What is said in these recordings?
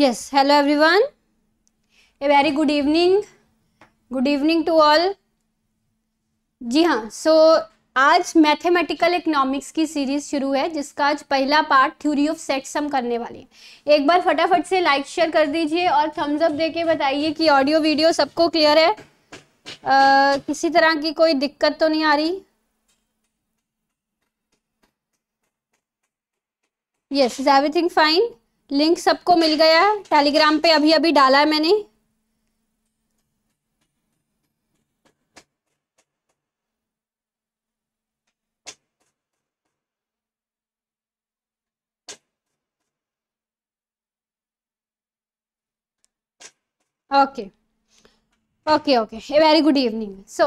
yes hello everyone a very good evening good evening to all जी हाँ so so, आज mathematical economics की series शुरू है जिसका आज पहला पार्ट थ्योरी ऑफ सेट्स हम करने वाले हैं एक बार फटाफट से लाइक शेयर कर दीजिए और थम्स अप देके बताइए कि ऑडियो वीडियो सबको क्लियर है आ, किसी तरह की कोई दिक्कत तो नहीं आ रही yes is everything fine link सबको मिल गया है टेलीग्राम पे अभी अभी डाला है मैंने okay okay. Okay okay a very good evening so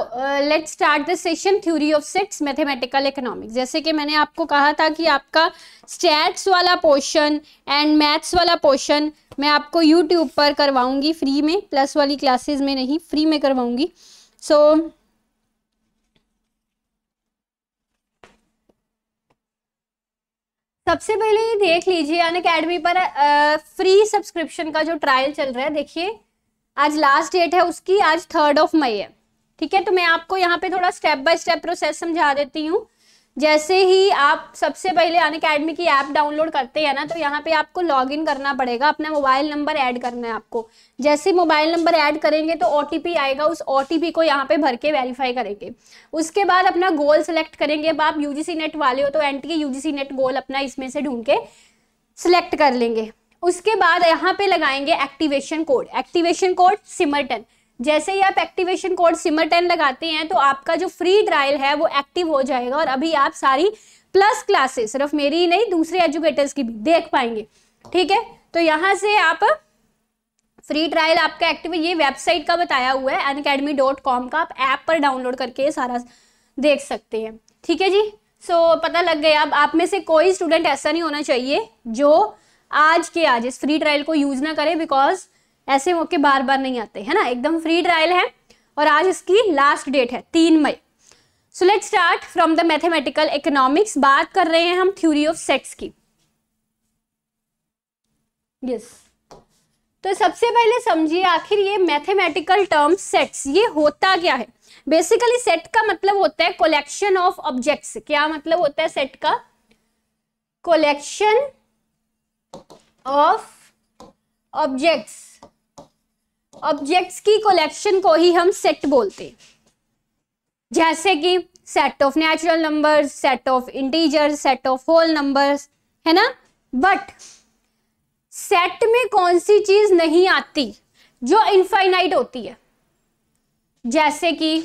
let's start the session theory of sets mathematical mathematical जैसे कि मैंने आपको कहा था कि आपका स्टैट्स वाला पोर्शन एंड मैथ्स वाला पोर्शन मैं आपको यूट्यूब पर करवाऊंगी फ्री में प्लस वाली क्लासेस में नहीं फ्री में करवाऊंगी सो so, सबसे पहले देख लीजिए अन अकेडमी पर आ, फ्री सब्सक्रिप्शन का जो ट्रायल चल रहा है देखिए आज लास्ट डेट है उसकी आज थर्ड ऑफ मई है ठीक है तो मैं आपको यहाँ पे थोड़ा स्टेप बाय स्टेप प्रोसेस समझा देती हूँ जैसे ही आप सबसे पहले अन अकेडमी की ऐप डाउनलोड करते हैं ना तो यहाँ पे आपको लॉगिन करना पड़ेगा अपना मोबाइल नंबर ऐड करना है आपको जैसे मोबाइल नंबर ऐड करेंगे तो ओ आएगा उस ओ को यहाँ पे भर के वेरीफाई करेंगे उसके बाद अपना गोल सेलेक्ट करेंगे अब आप यूजीसी नेट वाले हो तो एन टी नेट गोल अपना इसमें से ढूंढ के सिलेक्ट कर लेंगे उसके बाद यहाँ पे लगाएंगे एक्टिवेशन कोड एक्टिवेशन कोड सिमरटन जैसे ही आप एक्टिवेशन कोड सिमरटन लगाते हैं तो आपका जो फ्री ट्रायल है वो एक्टिव हो जाएगा और अभी आप सारी प्लस क्लासेस सिर्फ मेरी ही नहीं दूसरे एजुकेटर्स की भी देख पाएंगे ठीक है तो यहाँ से आप फ्री ट्रायल आपका एक्टिव ये वेबसाइट का बताया हुआ है अनकेडमी डॉट कॉम का आप ऐप पर डाउनलोड करके सारा देख सकते हैं ठीक है जी सो so, पता लग गया अब आप में से कोई स्टूडेंट ऐसा नहीं होना चाहिए जो आज के आज इस फ्री ट्रायल को यूज ना करें बिकॉज ऐसे मौके बार बार नहीं आते है ना एकदम फ्री ट्रायल है और आज इसकी लास्ट डेट है तीन मई so let start from the mathematical economics बात कर रहे हैं हम थ्यूरी ऑफ सेक्स की यस yes. तो सबसे पहले समझिए आखिर ये मैथमेटिकल टर्म सेट्स ये होता क्या है बेसिकली सेट का मतलब होता है कलेक्शन ऑफ ऑब्जेक्ट्स क्या मतलब होता है सेट का कलेक्शन ऑफ ऑब्जेक्ट्स ऑब्जेक्ट्स की कलेक्शन को ही हम सेट बोलते हैं जैसे कि set of natural numbers set of integer set of whole numbers है ना बट सेट में कौन सी चीज नहीं आती जो इनफाइनाइट होती है जैसे कि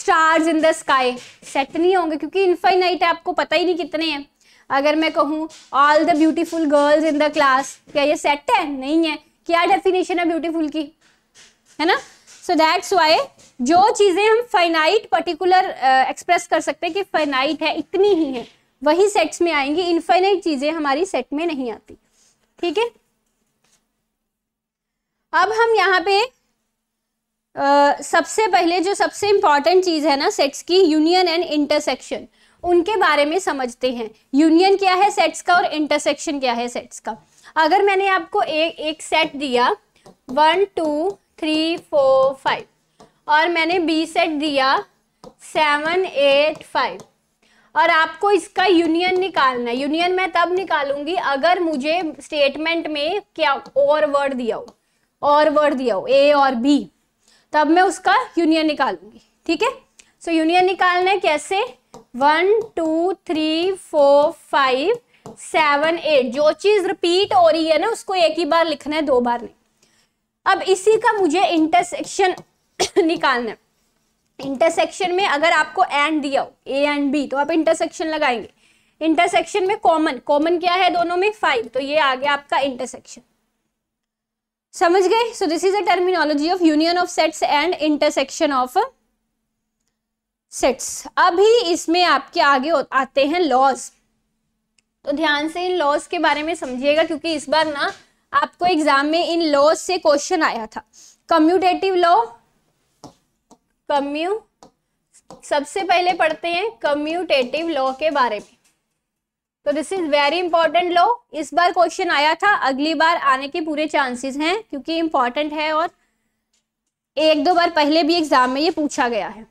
stars in the sky set नहीं होंगे क्योंकि इनफाइनाइट है आपको पता ही नहीं कितने हैं अगर मैं कहूँ all the beautiful girls in the class क्या ये सेट है नहीं है क्या डेफिनेशन है ब्यूटीफुल की है ना सो दैट्स वाई जो चीज़ें हम फाइनाइट पर्टिकुलर एक्सप्रेस कर सकते हैं कि फाइनाइट है इतनी ही है वही सेट्स में आएंगी इनफाइनाइट चीज़ें हमारी सेट में नहीं आती ठीक है अब हम यहाँ पे आ, uh, सबसे पहले जो सबसे इंपॉर्टेंट चीज़ है ना सेट्स की यूनियन एंड इंटरसेक्शन उनके बारे में समझते हैं यूनियन क्या है सेट्स का और इंटरसेक्शन क्या है सेट्स का अगर मैंने आपको ए, एक सेट दिया one two three four five और मैंने बी सेट दिया सेवन एट फाइव और आपको इसका यूनियन निकालना है यूनियन मैं तब निकालूंगी अगर मुझे स्टेटमेंट में क्या और वर्ड दिया हो और वर्ड दिया हो ए और बी तब मैं उसका यूनियन निकालूंगी ठीक है सो यूनियन निकालना है कैसे one two three four five seven eight जो चीज रिपीट हो रही है ना उसको एक ही बार लिखना है दो बार नहीं अब इसी का मुझे इंटरसेक्शन निकालना है इंटरसेक्शन में अगर आपको एंड दिया हो ए एंड बी तो आप इंटरसेक्शन लगाएंगे इंटरसेक्शन में कॉमन कॉमन क्या है दोनों में फाइव तो ये आ गया आपका इंटरसेक्शन समझ गए so this is a terminology of union of sets and intersection of sets अभी इसमें आपके आगे आते हैं लॉज तो ध्यान से इन लॉज के बारे में समझिएगा क्योंकि इस बार ना आपको एग्जाम में इन लॉज से क्वेश्चन आया था कम्यूटेटिव लॉ कम्यू सबसे पहले पढ़ते हैं कम्यूटेटिव लॉ के बारे में तो this is very important law इस बार क्वेश्चन आया था अगली बार आने के पूरे चांसेस हैं क्योंकि इंपॉर्टेंट है और एक दो बार पहले भी एग्जाम में ये पूछा गया है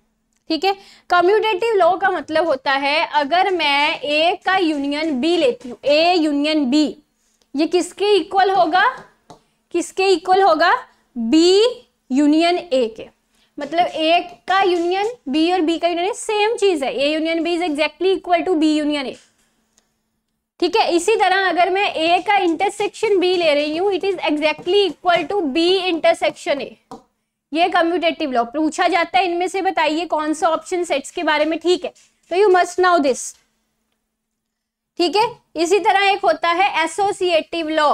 ठीक है कम्यूटेटिव लॉ का मतलब होता है अगर मैं ए का यूनियन बी लेती हूँ ए यूनियन बी ये किसके इक्वल होगा किसके इक्वल होगा बी यूनियन ए के मतलब ए का यूनियन बी और बी का यूनियन सेम चीज है A union B is exactly equal to B union A ठीक है इसी तरह अगर मैं ए का इंटरसेक्शन बी ले रही हूँ it is exactly equal to B intersection A ये कम्यूटेटिव लॉ पूछा जाता है इनमें से बताइए कौन सा ऑप्शन सेट्स के बारे में ठीक है तो यू मस्ट नाउ दिस ठीक है इसी तरह एक होता है एसोसिएटिव लॉ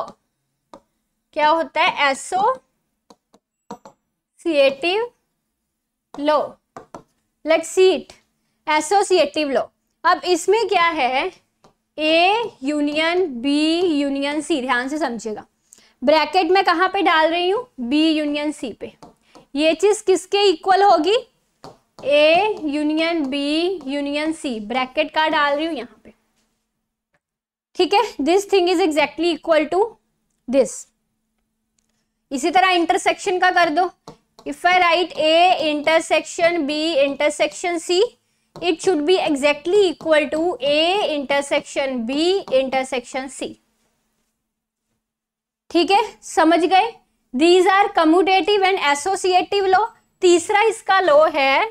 क्या होता है associative law let's see associative law अब इसमें क्या है A union B union C ध्यान से समझिएगा ब्रैकेट में कहां पे डाल रही हूँ बी यूनियन सी पे ये चीज किसके इक्वल होगी A union B union C bracket का डाल रही हूं यहां पे ठीक है this thing is exactly equal to this इसी तरह इंटरसेक्शन का कर दो if I write A intersection B intersection C it should be exactly equal to A intersection B intersection C ठीक है समझ गए these are commutative and associative law तीसरा इसका लॉ है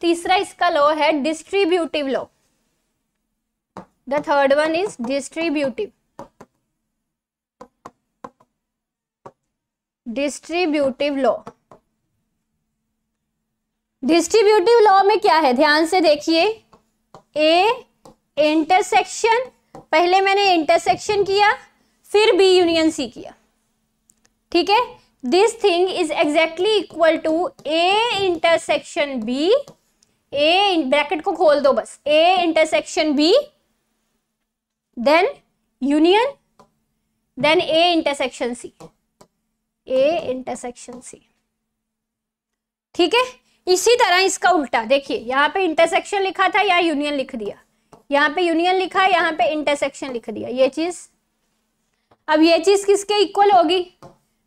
तीसरा इसका लॉ है distributive law the third one is distributive distributive law distributive law में क्या है ध्यान से देखिए ए इंटरसेक्शन पहले मैंने इंटरसेक्शन किया फिर बी यूनियन सी किया ठीक है this thing is exactly equal to A intersection B A bracket को खोल दो बस A intersection B then union then A intersection C A intersection C ठीक है इसी तरह इसका उल्टा देखिए यहां पे इंटरसेक्शन लिखा था या यूनियन लिख दिया यहां पे यूनियन लिखा यहां पे इंटरसेक्शन लिख दिया ये चीज अब ये चीज किसके इक्वल होगी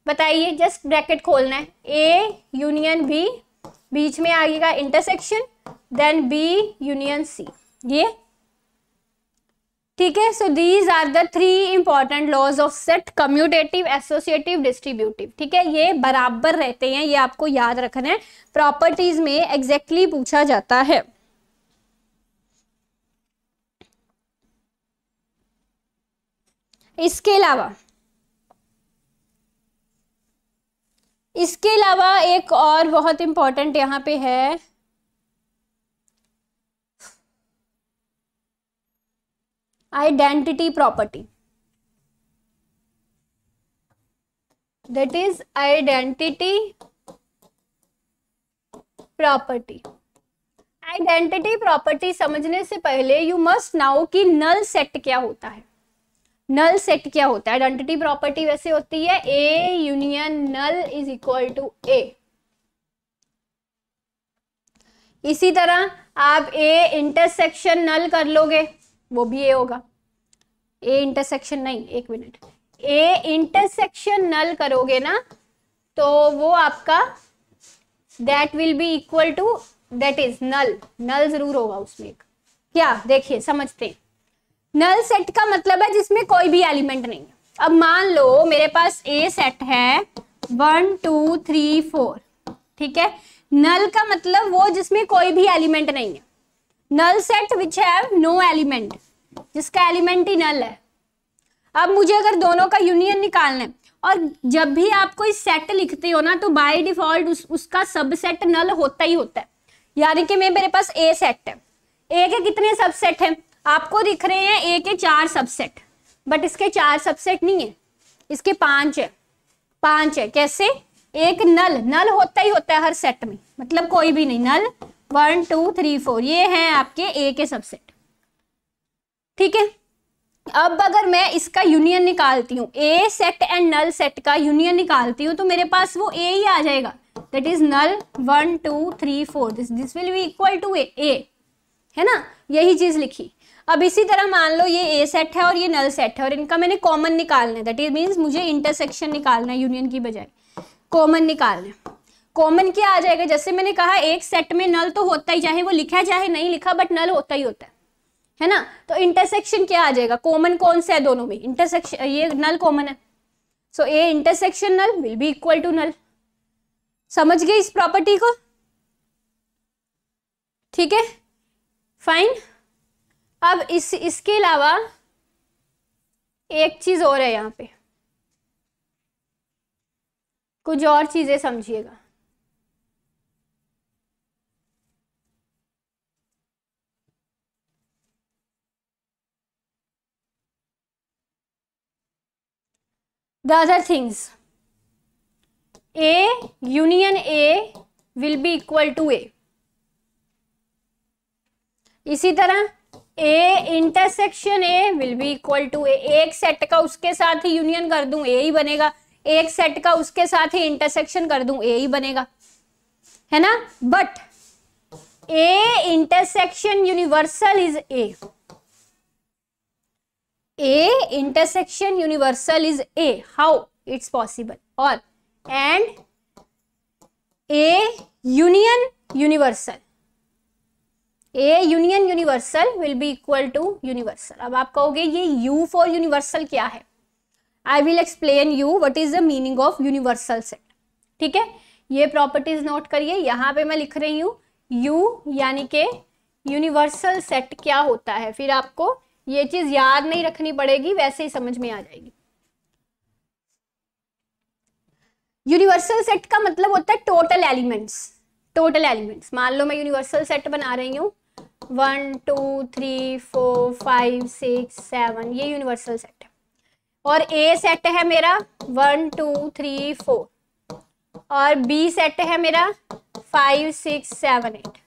बताइए जस्ट ब्रैकेट खोलना है ए यूनियन बी बीच में आएगा intersection then B union C ये ठीक है so these are the three important laws of set commutative associative distributive ठीक है ये बराबर रहते हैं ये आपको याद रखना है प्रॉपर्टीज में एग्जैक्टली exactly पूछा जाता है इसके अलावा इसके अलावा एक और बहुत इंपॉर्टेंट यहाँ पे है identity property that is identity property identity property समझने से पहले यू मस्ट नाउ कि नल सेट क्या होता है नल सेट क्या होता है आइडेंटिटी प्रॉपर्टी वैसे होती है A union null is equal to A इसी तरह आप ए इंटरसेक्शन नल कर लोगे वो भी ए होगा ए इंटरसेक्शन नहीं एक मिनट ए इंटरसेक्शन नल करोगे ना तो वो आपका that will be equal to that is null null जरूर होगा उसमें क्या देखिए समझते हैं नल सेट का मतलब है जिसमें कोई भी एलिमेंट नहीं है अब मान लो मेरे पास ए सेट है वन टू थ्री फोर ठीक है नल का मतलब वो जिसमें कोई भी एलिमेंट नहीं है null set which have no element जिसका एलिमेंट ही नल है अब मुझे अगर दोनों का यूनियन निकालना है और जब भी आप कोई सेट लिखते हो ना तो बाय डिफॉल्ट उस, उसका सबसेट नल होता ही होता है यानी कि मैं मेरे पास ए सेट है ए के कितने सबसेट हैं आपको दिख रहे हैं ए के चार सबसेट बट इसके चार सबसेट नहीं है इसके पांच है पांच है कैसे एक नल नल होता ही होता है हर सेट में मतलब कोई भी नहीं null one two three four ये हैं आपके ए के सबसेट ठीक है अब अगर मैं इसका यूनियन निकालती हूँ A set and null set का यूनियन निकालती हूँ तो मेरे पास वो ए ही आ जाएगा that is null one two three four this this will be equal to A है ना यही चीज लिखी अब इसी तरह मान लो ये ए सेट है और ये नल सेट है और इनका मैंने कॉमन निकालना है दैट इज मीन्स मुझे इंटरसेक्शन निकालना है यूनियन की बजाय कॉमन निकालना है कॉमन क्या आ जाएगा जैसे मैंने कहा एक सेट में नल तो होता ही चाहे वो लिखा है चाहे नहीं लिखा बट नल होता ही होता है है ना तो इंटरसेक्शन क्या आ जाएगा कॉमन कौन सा है दोनों में इंटरसेक्शन ये नल कॉमन है so A intersection null will be equal to null समझ गए इस प्रॉपर्टी को ठीक है फाइन अब इस इसके अलावा एक चीज़ और है यहाँ पे कुछ और चीज़ें समझिएगा the other things A union A will be equal to A इसी तरह A intersection A will be equal to A एक सेट का उसके साथ ही यूनियन कर दूं ए ही बनेगा एक सेट का उसके साथ ही इंटरसेक्शन कर दूं ए ही बनेगा है ना but A intersection universal is A A intersection universal is A how it's possible और and A union universal A union universal will be equal to universal अब आप कहोगे ये यू फॉर यूनिवर्सल क्या है I will explain you what is the meaning of universal set ठीक है ये प्रॉपर्टीज नोट करिए यहाँ पे मैं लिख रही हूँ यू यानी के यूनिवर्सल सेट क्या होता है फिर आपको ये चीज याद नहीं रखनी पड़ेगी वैसे ही समझ में आ जाएगी यूनिवर्सल सेट का मतलब होता है टोटल एलिमेंट्स टोटल एलिमेंट्स मान लो मैं यूनिवर्सल सेट बना रही हूँ one two three four five six seven ये यूनिवर्सल सेट है और ए सेट है मेरा वन टू थ्री फोर और बी सेट है मेरा फाइव सिक्स सेवन एट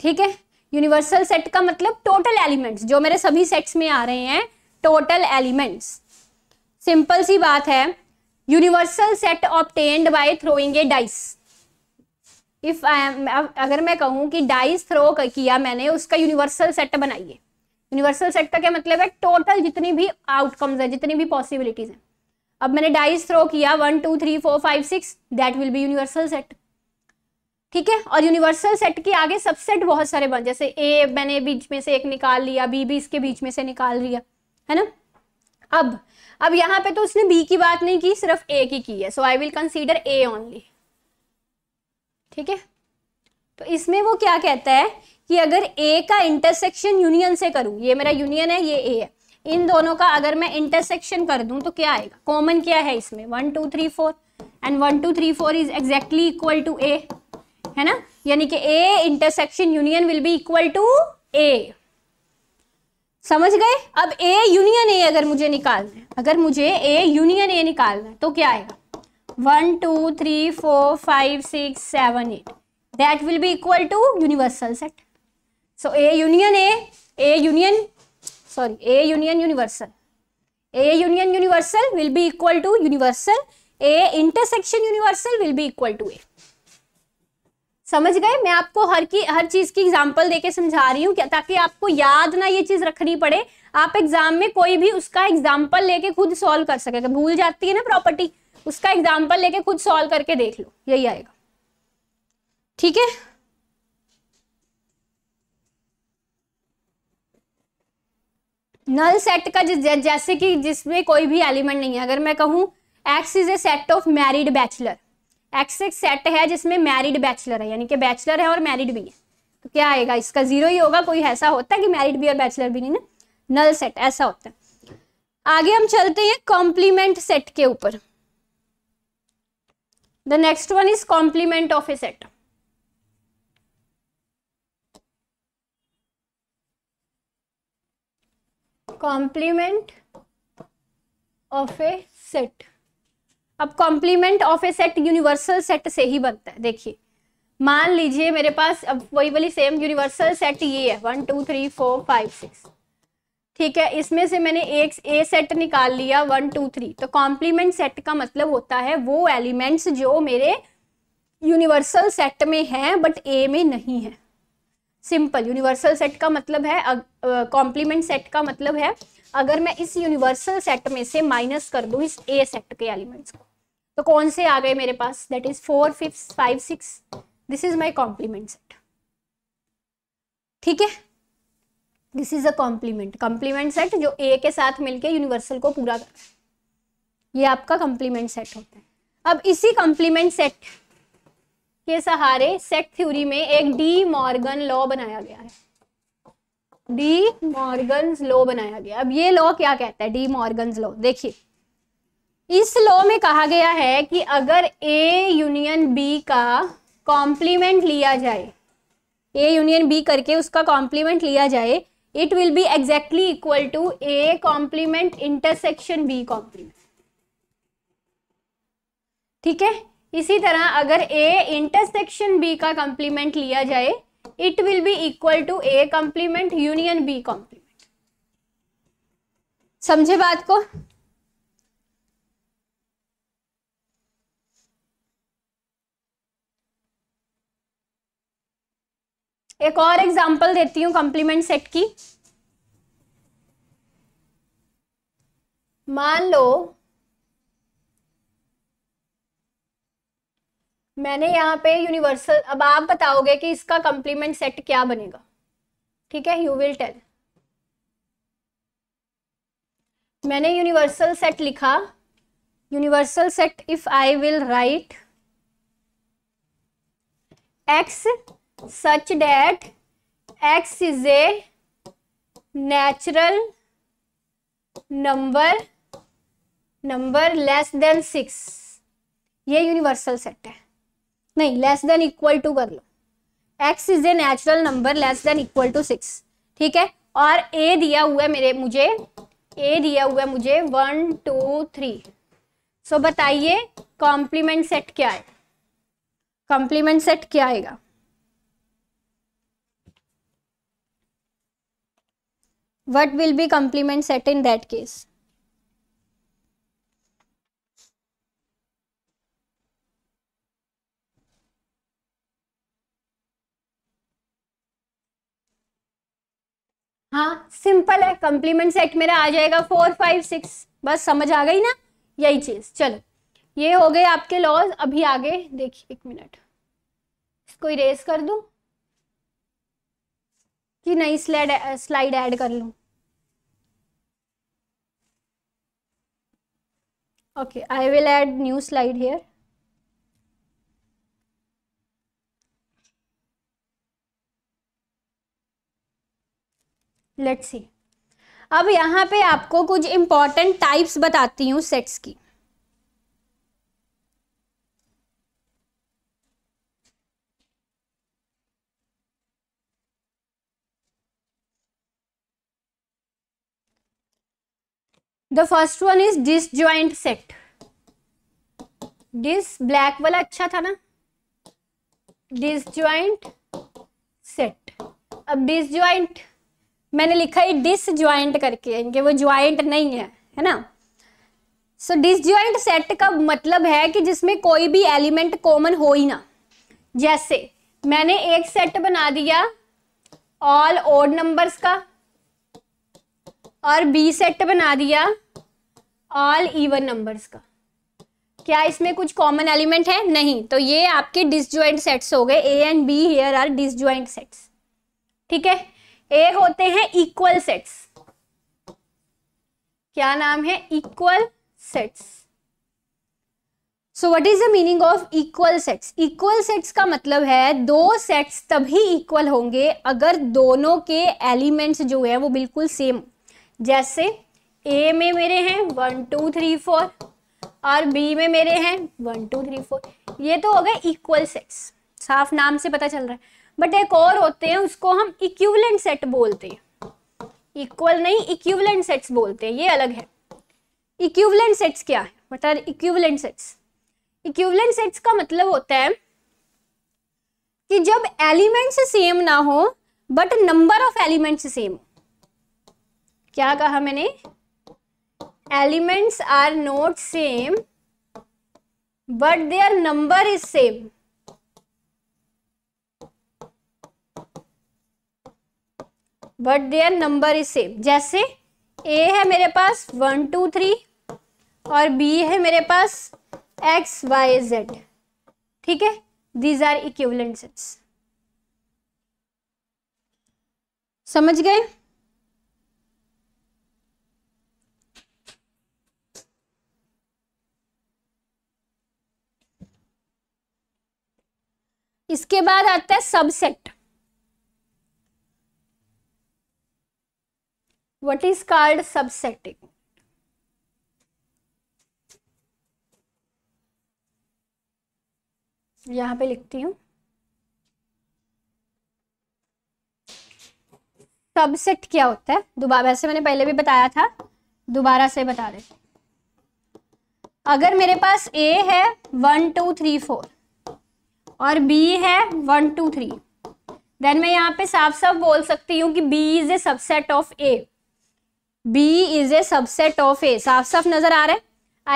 ठीक है यूनिवर्सल सेट का मतलब टोटल एलिमेंट्स जो मेरे सभी सेट्स में आ रहे हैं टोटल एलिमेंट्स सिंपल सी बात है universal set obtained by throwing a dice if अगर मैं कहूँ कि डाइस थ्रो किया मैंने उसका यूनिवर्सल सेट बनाइए यूनिवर्सल सेट का क्या मतलब है टोटल जितनी भी आउटकम्स है जितनी भी पॉसिबिलिटीज हैं अब मैंने डाइस थ्रो किया one two three four five six that will be universal set ठीक है और यूनिवर्सल सेट के आगे सबसेट बहुत सारे बन जैसे ए मैंने बीच में से एक निकाल लिया बी भी इसके बीच में से निकाल लिया है ना अब अब यहाँ पे तो उसने बी की बात नहीं की सिर्फ ए की की है so I will consider A only ठीक है तो इसमें वो क्या कहता है कि अगर ए का इंटरसेक्शन यूनियन से करूं ये मेरा यूनियन है ये ए है इन दोनों का अगर मैं इंटरसेक्शन कर दूं तो क्या आएगा कॉमन क्या है इसमें one two three four and one two three four is exactly equal to A है ना यानी कि A intersection union will be equal to A समझ गए अब ए यूनियन ए अगर मुझे निकालना है अगर मुझे ए यूनियन ए निकालना है तो क्या आएगा one two three four five six seven eight that will be equal to universal set so A union A A union sorry A union universal A union universal will be equal to universal A intersection universal will be equal to A समझ गए मैं आपको हर की हर चीज की example देके समझा रही हूँ ताकि आपको याद ना ये चीज रखनी पड़े आप एग्जाम में कोई भी उसका एग्जाम्पल लेके खुद सॉल्व कर सके भूल जाती है ना प्रॉपर्टी उसका एग्जाम्पल लेके खुद सॉल्व करके देख लो यही आएगा ठीक है नल सेट का जिस जैसे कि जिसमें कोई भी एलिमेंट नहीं है अगर मैं कहूँ X is a set of married bachelor X एक सेट है जिसमें मैरिड बैचलर है यानी कि बैचलर है और मैरिड भी है तो क्या आएगा इसका जीरो ही होगा कोई ऐसा होता है कि मैरिड भी और बैचलर भी नहीं ना नल सेट ऐसा होता है आगे हम चलते हैं कॉम्प्लीमेंट सेट के ऊपर the next one is complement of a set complement of a set अब complement of a set universal set से ही बनता है देखिए मान लीजिए मेरे पास अब वही वाली सेम यूनिवर्सल सेट ये है one two three four five six ठीक है इसमें से मैंने एक ए सेट निकाल लिया वन टू थ्री तो कॉम्प्लीमेंट सेट का मतलब होता है वो एलिमेंट्स जो मेरे यूनिवर्सल सेट में हैं बट ए में नहीं है सिंपल यूनिवर्सल सेट का मतलब है कॉम्प्लीमेंट सेट का मतलब है अगर मैं इस यूनिवर्सल सेट में से माइनस कर दूं इस ए सेट के एलिमेंट्स को तो कौन से आ गए मेरे पास that is four fifth five six this is my complement set ठीक है this is a complement complement set जो ए के साथ मिलके यूनिवर्सल को पूरा कर ये आपका कॉम्प्लीमेंट सेट होता है अब इसी कॉम्प्लीमेंट सेट के सहारे सेट थ्योरी में एक डी मॉर्गन लॉ बनाया गया है डी मॉर्गन लॉ बनाया गया अब ये लॉ क्या कहता है डी मॉर्गन लॉ देखिए इस लॉ में कहा गया है कि अगर ए यूनियन बी का कॉम्प्लीमेंट लिया जाए ए यूनियन बी करके उसका कॉम्प्लीमेंट लिया जाए it will be exactly equal to A complement intersection B complement ठीक है इसी तरह अगर ए इंटरसेक्शन बी का कॉम्प्लीमेंट लिया जाए it will be equal to A complement union B complement समझे बात को एक और एग्जाम्पल देती हूँ कॉम्प्लीमेंट सेट की मान लो मैंने यहाँ पे यूनिवर्सल अब आप बताओगे कि इसका कॉम्प्लीमेंट सेट क्या बनेगा ठीक है यू विल टेल मैंने यूनिवर्सल सेट लिखा universal set if I will write X such that x is a natural number number less than six ये यूनिवर्सल सेट है नहीं लेस देन इक्वल टू कर लो x is a natural number less than equal to six ठीक है और a दिया हुआ है मेरे मुझे a दिया हुआ है मुझे वन टू थ्री सो बताइए कॉम्प्लीमेंट सेट क्या है कॉम्प्लीमेंट सेट क्या आएगा what will be complement set in that case हाँ सिंपल है कंप्लीमेंट सेट मेरा आ जाएगा फोर फाइव सिक्स बस समझ आ गई ना यही चीज चलो ये हो गए आपके लॉज अभी आगे देखिए एक मिनट इसको इरेज कर दू कि नई स्लाइड स्लाइड ऐड कर लूं okay I will add new slide here let's see अब यहाँ पे आपको कुछ इम्पॉर्टेंट टाइप्स बताती हूँ सेट्स की the first one is disjoint set this black वाला अच्छा था ना डिस ज्वाइंट सेट अब डिस ज्वाइंट मैंने लिखा है डिस ज्वाइंट करके इनके वो ज्वाइंट नहीं है है ना सो डिस ज्वाइंट सेट का मतलब है कि जिसमें कोई भी एलिमेंट कॉमन हो ही ना जैसे मैंने एक सेट बना दिया ऑल ओड नंबर्स का और बी सेट बना दिया ऑल इवन नंबर्स का क्या इसमें कुछ कॉमन एलिमेंट है नहीं तो ये आपके डिसज्वाइंट सेट्स हो गए A and B here are disjoint sets ठीक है ए होते हैं इक्वल सेट्स क्या नाम है equal sets so what is the meaning of equal sets equal sets का मतलब है दो सेट्स तभी इक्वल होंगे अगर दोनों के एलिमेंट्स जो है वो बिल्कुल सेम जैसे ए में मेरे हैं वन टू थ्री फोर और बी में मेरे हैं वन टू थ्री फोर ये तो हो गए इक्वल सेट्स साफ नाम से पता चल रहा है बट एक और होते हैं उसको हम इक्वलेंट सेट बोलते हैं इक्वल नहीं इक्वलेंट सेट्स बोलते हैं ये अलग है इक्वलेंट सेट्स क्या है मतलब इक्वलेंट सेट्स इक्वलेंट सेट्स का मतलब होता है कि जब एलिमेंट्स सेम ना हो but number of elements same हो क्या कहा मैंने elements are not same but their number is same but their number is same जैसे ए है मेरे पास वन टू थ्री और बी है मेरे पास एक्स वाई जेड ठीक है दीज आर इक्विवेलेंट सेट्स समझ गए इसके बाद आता है subset what is called subsetting यहां पे लिखती हूं सबसेट क्या होता है दोबारा वैसे मैंने पहले भी बताया था दोबारा से बता देती अगर मेरे पास ए है वन टू थ्री फोर और बी है वन टू थ्री देन मैं यहाँ पे साफ साफ बोल सकती हूँ कि B is a subset of A B is a subset of A साफ साफ नजर आ रहा है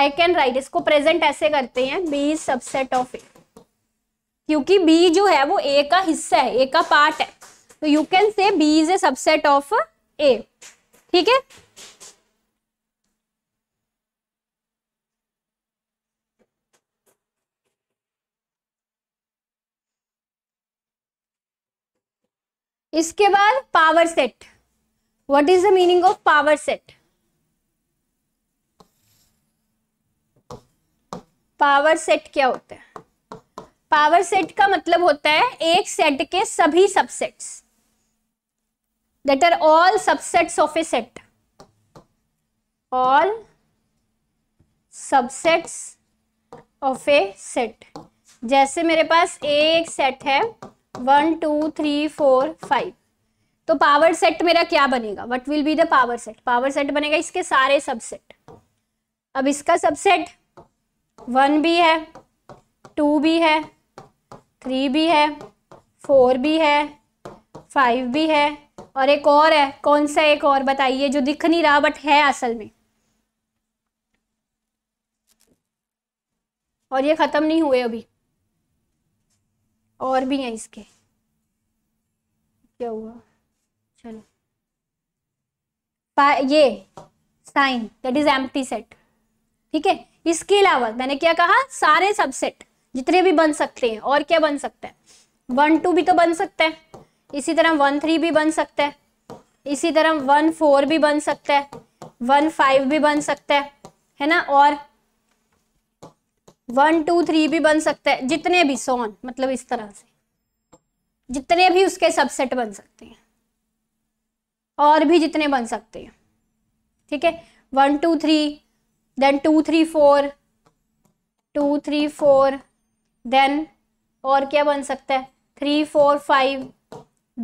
आई कैन राइट इसको प्रेजेंट ऐसे करते हैं B is subset of A क्योंकि बी जो है वो ए का हिस्सा है ए का पार्ट है तो you can say B is a subset of A ठीक है इसके बाद power set what is the meaning of power set power set क्या होता है पावर सेट का मतलब होता है एक सेट के सभी subsets that are all subsets of a set all subsets of a set जैसे मेरे पास एक सेट है one two three four five तो पावर सेट मेरा क्या बनेगा what will be the power set power set बनेगा इसके सारे सबसेट अब इसका सबसेट वन भी है टू भी है थ्री भी है फोर भी है फाइव भी है और एक और है कौन सा एक और बताइए जो दिख नहीं रहा बट है असल में और ये ख़त्म नहीं हुए अभी और भी हैं इसके क्या हुआ चलो ये sign that is empty set ठीक है इसके अलावा मैंने क्या कहा सारे सबसेट जितने भी बन सकते हैं और क्या बन सकता है वन टू भी तो बन सकता है इसी तरह वन थ्री भी बन सकता है इसी तरह वन फोर भी बन सकता है वन फाइव भी बन सकता है है ना और वन टू थ्री भी बन सकता है जितने भी सोन मतलब इस तरह से जितने भी उसके सबसेट बन सकते हैं और भी जितने बन सकते हैं ठीक है one two three then two three four two three four then और क्या बन सकता है थ्री फोर फाइव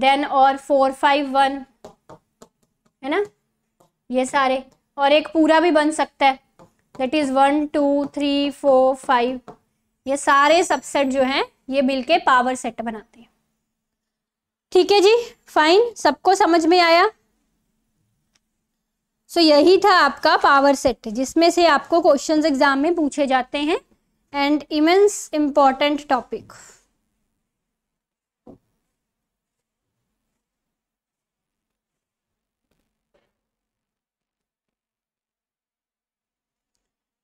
देन और फोर फाइव वन है ना ये सारे और एक पूरा भी बन सकता है that is one two three four five ये सारे सबसेट जो हैं ये मिलके पावर सेट बनाते हैं ठीक है जी फाइन सबको समझ में आया सो so, यही था आपका पावर सेट जिसमें से आपको क्वेश्चंस एग्जाम में पूछे जाते हैं एंड इमेंस इम्पॉर्टेंट टॉपिक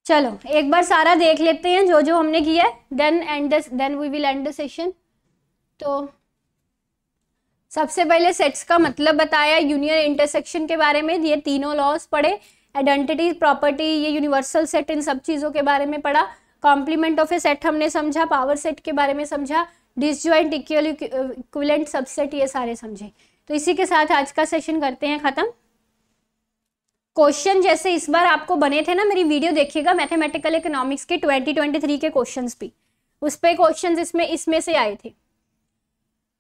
चलो एक बार सारा देख लेते हैं जो जो हमने किया है then and then we will end the session तो सबसे पहले सेट्स का मतलब बताया यूनियन इंटरसेक्शन के बारे में ये तीनों लॉस पढ़े आइडेंटिटी प्रॉपर्टी ये यूनिवर्सल सेट इन सब चीज़ों के बारे में पढ़ा कॉम्प्लीमेंट ऑफ ए सेट हमने समझा पावर सेट के बारे में समझा डिसजॉइंट इक्वल इक्वलेंट सबसेट ये सारे समझे तो इसी के साथ आज का सेशन करते हैं ख़त्म क्वेश्चन जैसे इस बार आपको बने थे ना मेरी वीडियो देखिएगा मैथमेटिकल इकोनॉमिक्स के 2023 के क्वेश्चंस भी उस पर क्वेश्चन इसमें इसमें से आए थे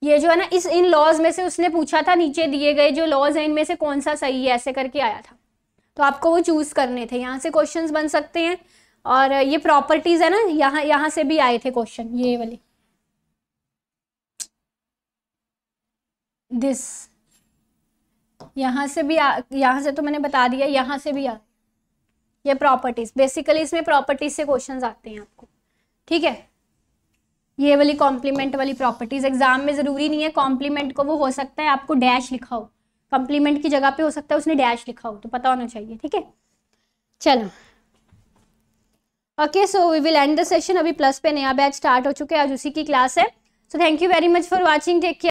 ये जो है ना इस इन लॉज में से उसने पूछा था नीचे दिए गए जो लॉज है इनमें से कौन सा सही है ऐसे करके आया था तो आपको वो चूज़ करने थे यहाँ से क्वेश्चन बन सकते हैं और ये प्रॉपर्टीज़ है ना यहाँ यहाँ से भी आए थे क्वेश्चन ये वाले दिस यहाँ से भी यहाँ से तो मैंने बता दिया यहाँ से भी आ ये प्रॉपर्टीज बेसिकली इसमें प्रॉपर्टीज से क्वेश्चन आते हैं आपको ठीक है ये वाली कॉम्प्लीमेंट वाली प्रॉपर्टीज एग्जाम में जरूरी नहीं है कॉम्प्लीमेंट को वो हो सकता है आपको डैश लिखा हो कॉम्प्लीमेंट की जगह पे हो सकता है उसने डैश लिखा हो तो पता होना चाहिए ठीक है चलो okay so we will end the session अभी प्लस पे नया बैच स्टार्ट हो चुके हैं आज उसी की क्लास है so thank you very much for watching take care